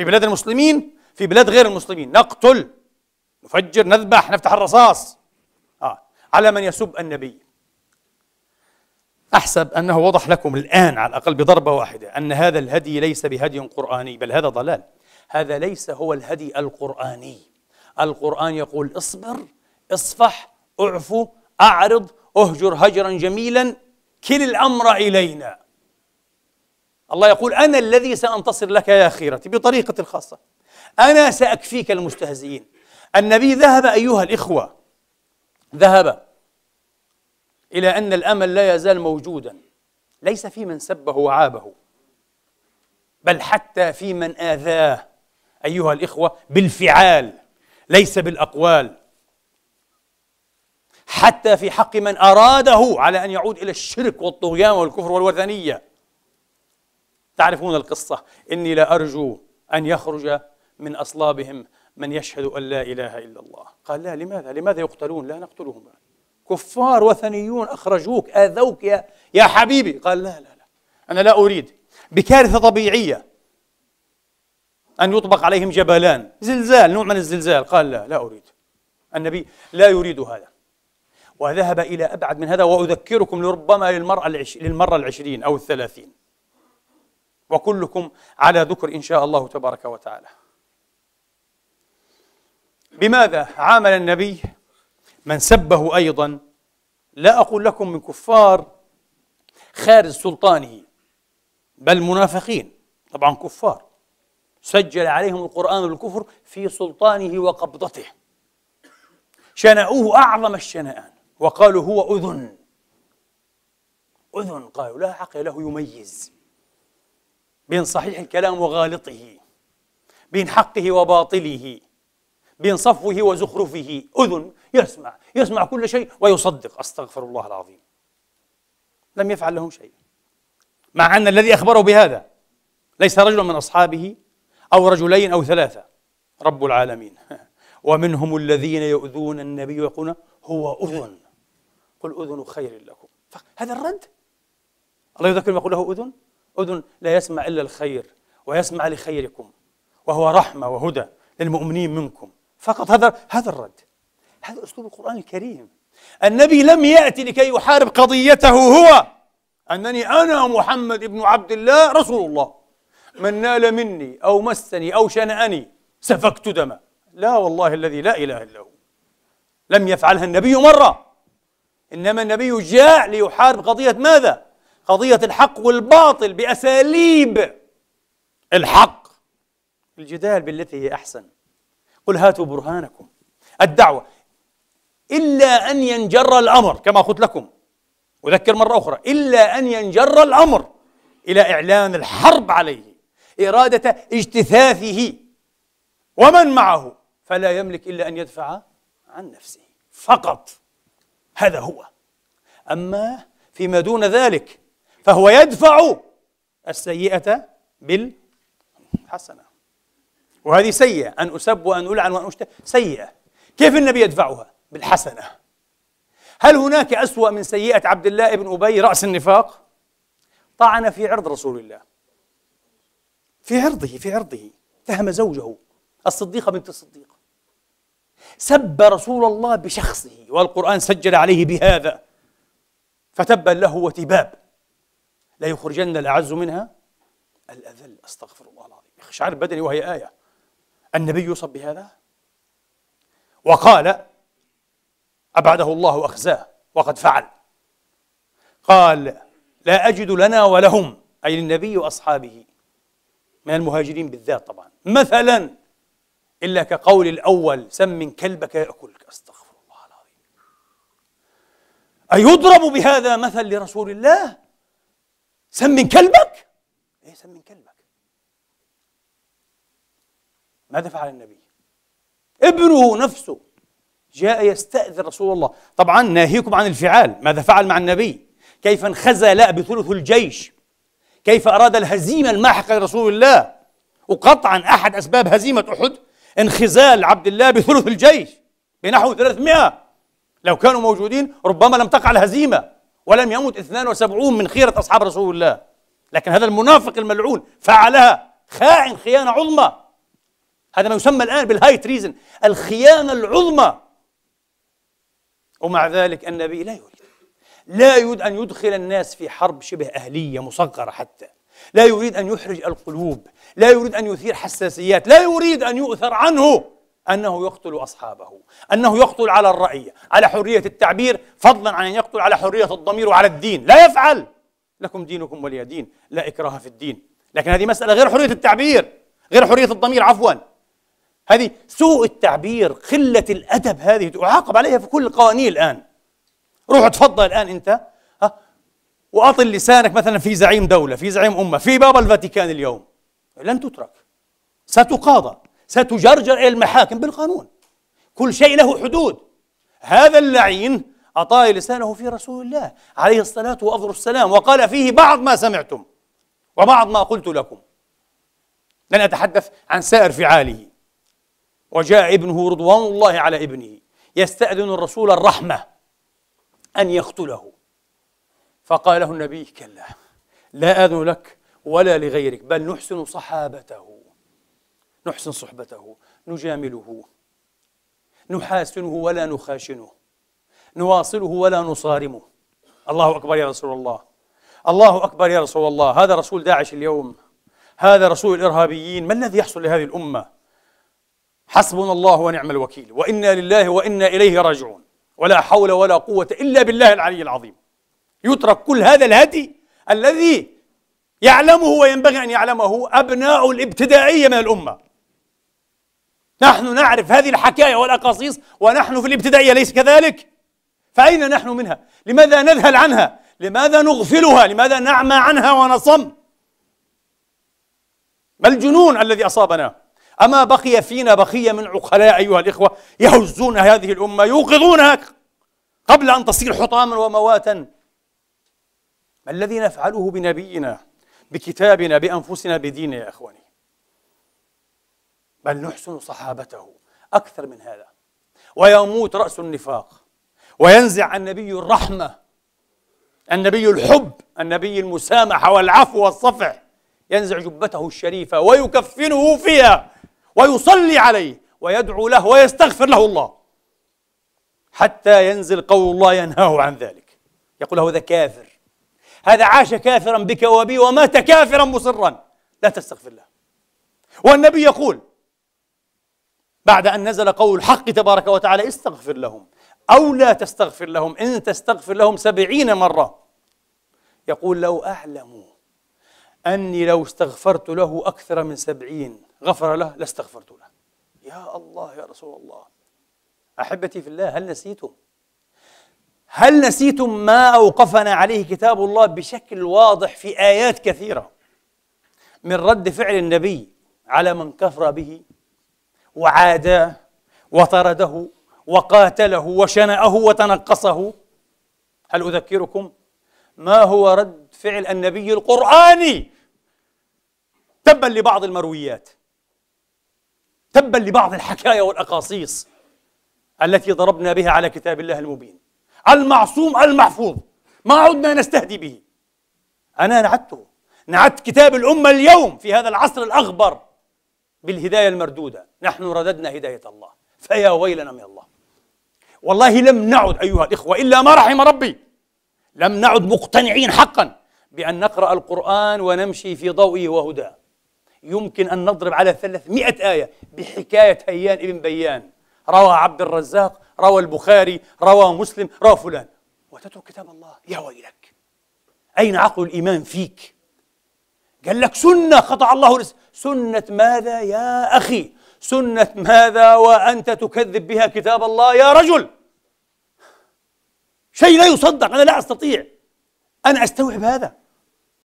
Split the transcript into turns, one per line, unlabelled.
في بلاد المسلمين في بلاد غير المسلمين نقتل نفجر نذبح نفتح الرصاص آه. على من يسب النبي أحسب أنه وضح لكم الآن على الأقل بضربة واحدة أن هذا الهدي ليس بهدي قرآني بل هذا ضلال هذا ليس هو الهدي القرآني القرآن يقول اصبر اصفح اعفو أعرض اهجر هجرا جميلا كل الأمر إلينا الله يقول أنا الذي سأنتصر لك يا خيرتي بطريقة الخاصة أنا سأكفيك المستهزئين النبي ذهب أيها الإخوة ذهب إلى أن الأمل لا يزال موجودا ليس في من سبه وعابه بل حتى في من آذاه أيها الإخوة بالفعال ليس بالأقوال حتى في حق من أراده على أن يعود إلى الشرك والطغيان والكفر والوثنية تعرفون القصة إني لأرجو أن يخرج من أصلابهم من يشهد أن لا إله إلا الله قال لا لماذا لماذا يقتلون لا نقتلهم كفار وثنيون أخرجوك آذوك يا, يا حبيبي قال لا لا لا أنا لا أريد بكارثة طبيعية أن يطبق عليهم جبلان زلزال نوع من الزلزال قال لا لا أريد النبي لا يريد هذا وذهب إلى أبعد من هذا وأذكركم لربما للمرة للمرة العشرين أو الثلاثين وكلكم على ذكر إن شاء الله تبارك وتعالى بماذا عامل النبي من سبه أيضا لا أقول لكم من كفار خارج سلطانه بل منافقين طبعا كفار سجل عليهم القرآن بالكفر في سلطانه وقبضته شنأوه أعظم الشنآن وقالوا هو أذن أذن قالوا لا عقل له يميز بين صحيح الكلام وغالطه بين حقه وباطله بين صفوه وزخرفه أذن يسمع يسمع كل شيء ويصدق أستغفر الله العظيم لم يفعل لهم شيء مع أن الذي أخبره بهذا ليس رجل من أصحابه أو رجلين أو ثلاثة رب العالمين ومنهم الذين يؤذون النبي ويقولون هو أذن قل أذن خير لكم هذا الرد الله يذكر ما يقول له أذن أذن لا يسمع إلا الخير ويسمع لخيركم وهو رحمة وهدى للمؤمنين منكم فقط هذا هذا الرد هذا أسلوب القرآن الكريم النبي لم يأتي لكي يحارب قضيته هو أنني أنا محمد بن عبد الله رسول الله من نال مني أو مسني أو شنأني سفكت دمه لا والله الذي لا إله إلا هو لم يفعلها النبي مرة إنما النبي جاء ليحارب قضية ماذا؟ قضية الحق والباطل بأساليب الحق الجدال بالتي هي أحسن قل هاتوا برهانكم الدعوة إلا أن ينجر الأمر كما قلت لكم أذكر مرة أخرى إلا أن ينجر الأمر إلى إعلان الحرب عليه إرادة اجتثاثه ومن معه فلا يملك إلا أن يدفع عن نفسه فقط هذا هو أما فيما دون ذلك فهو يدفع السيئة بالحسنة وهذه سيئة أن أسب وأن ألعن وأن أشتم سيئة كيف النبي يدفعها؟ بالحسنة هل هناك أسوأ من سيئة عبد الله بن أبي رأس النفاق؟ طعن في عرض رسول الله في عرضه في عرضه اتهم زوجه الصديقة بنت الصديق سب رسول الله بشخصه والقرآن سجل عليه بهذا فتبا له وتباب لا يخرجن الأعز منها الأذل أستغفر الله العظيم شعر بدني وهي آية النبي يوصف بهذا وقال أبعده الله وأخزاه وقد فعل قال لا أجد لنا ولهم أي للنبي وأصحابه من المهاجرين بالذات طبعا مثلا إلا كقول الأول سمن كلبك يأكلك أستغفر الله العظيم أيضرب بهذا مثل لرسول الله سمن كلبك ايه سمن كلبك ماذا فعل النبي ابنه نفسه جاء يستأذن رسول الله طبعا ناهيكم عن الفعال ماذا فعل مع النبي كيف انخزل بثلث الجيش كيف أراد الهزيمة الماحقة لرسول الله وقطعا أحد أسباب هزيمة أحد انخزال عبد الله بثلث الجيش بنحو 300 لو كانوا موجودين ربما لم تقع الهزيمة ولم يمت 72 من خيرة أصحاب رسول الله لكن هذا المنافق الملعون فعلها خائن خيانة عظمى هذا ما يسمى الآن بالهاي تريزن الخيانة العظمى ومع ذلك النبي لا يريد لا يريد أن يدخل الناس في حرب شبه أهلية مصغرة حتى لا يريد أن يحرج القلوب لا يريد أن يثير حساسيات لا يريد أن يؤثر عنه أنه يقتل أصحابه أنه يقتل على الرأي على حرية التعبير فضلا عن أن يقتل على حرية الضمير وعلى الدين لا يفعل لكم دينكم ولي دين لا إكراه في الدين لكن هذه مسألة غير حرية التعبير غير حرية الضمير عفوا هذه سوء التعبير قلة الأدب هذه تعاقب عليها في كل القوانين الآن روح تفضل الآن أنت ها وأطل لسانك مثلا في زعيم دولة في زعيم أمة في بابا الفاتيكان اليوم لن تترك ستقاضى ستجرجر إلى المحاكم بالقانون كل شيء له حدود هذا اللعين أطال لسانه في رسول الله عليه الصلاة وأفضل السلام وقال فيه بعض ما سمعتم وبعض ما قلت لكم لن أتحدث عن سائر فعاله وجاء ابنه رضوان الله على ابنه يستأذن الرسول الرحمة أن يقتله فقال له النبي كلا لا أذن لك ولا لغيرك بل نحسن صحابته نحسن صحبته نجامله نحاسنه ولا نخاشنه نواصله ولا نصارمه الله أكبر يا رسول الله الله أكبر يا رسول الله هذا رسول داعش اليوم هذا رسول الإرهابيين ما الذي يحصل لهذه الأمة حسبنا الله ونعم الوكيل وإنا لله وإنا إليه راجعون ولا حول ولا قوة إلا بالله العلي العظيم يترك كل هذا الهدي الذي يعلمه وينبغي أن يعلمه أبناء الابتدائية من الأمة نحن نعرف هذه الحكاية والأقاصيص ونحن في الابتدائية ليس كذلك؟ فأين نحن منها؟ لماذا نذهل عنها؟ لماذا نغفلها؟ لماذا نعمى عنها ونصم؟ ما الجنون الذي أصابنا؟ أما بقي فينا بقية من عقلاء أيها الإخوة يهزون هذه الأمة يوقظونها قبل أن تصير حطاما ومواتا ما الذي نفعله بنبينا بكتابنا بأنفسنا بديننا يا إخواني بل نحسن صحابته أكثر من هذا ويموت رأس النفاق وينزع النبي الرحمة النبي الحب النبي المسامحة والعفو والصفح ينزع جبته الشريفة ويكفنه فيها ويصلي عليه ويدعو له ويستغفر له الله حتى ينزل قول الله ينهاه عن ذلك يقول له هذا كافر هذا عاش كافرا بك وبي ومات كافرا مصرا لا تستغفر له والنبي يقول بعد أن نزل قول الحق تبارك وتعالى استغفر لهم أو لا تستغفر لهم إن تستغفر لهم سبعين مرة يقول لو أعلموا أني لو استغفرت له أكثر من سبعين غفر له لاستغفرت له يا الله يا رسول الله أحبتي في الله هل نسيتم هل نسيتم ما أوقفنا عليه كتاب الله بشكل واضح في آيات كثيرة من رد فعل النبي على من كفر به وعاداه وطرده وقاتله وشنأه وتنقصه هل أذكركم ما هو رد فعل النبي القرآني تبا لبعض المرويات تبا لبعض الحكايا والأقاصيص التي ضربنا بها على كتاب الله المبين المعصوم المحفوظ ما عدنا نستهدي به أنا نعدته نعدت كتاب الأمة اليوم في هذا العصر الأغبر بالهداية المردودة نحن رددنا هداية الله فيا ويلنا من الله والله لم نعد أيها الإخوة إلا ما رحم ربي لم نعد مقتنعين حقا بأن نقرأ القرآن ونمشي في ضوئه وهداه يمكن أن نضرب على 300 آية بحكاية هيان ابن بيان روى عبد الرزاق روى البخاري روى مسلم روى فلان وتترك كتاب الله يا ويلك أين عقل الإيمان فيك؟ قال لك سنة خطأ الله سنة ماذا يا أخي سنة ماذا وأنت تكذب بها كتاب الله يا رجل شيء لا يصدق أنا لا أستطيع أنا أستوعب هذا